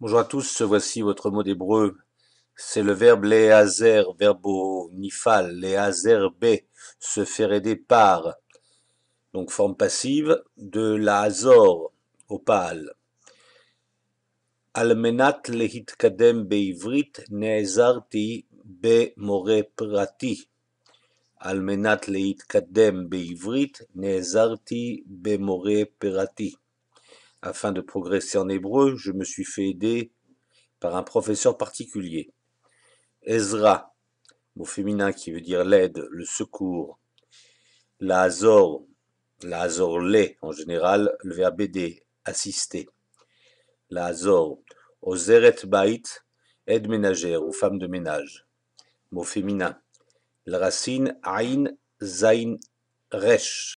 Bonjour à tous, voici votre mot d'hébreu. C'est le verbe léazer, verbo nifal, be se faire aider par, donc forme passive, de la azor, opal. Almenat kadem beivrit neezarti be more prati. Almenat kadem beivrit neezarti be more prati. Afin de progresser en hébreu, je me suis fait aider par un professeur particulier. Ezra, mot féminin qui veut dire l'aide, le secours. La Azor, la Azor en général, le verbe aider, assister. La Azor, Ozeret Bait, aide ménagère aux femmes de ménage. Mot féminin. La racine Ain Zain Resh,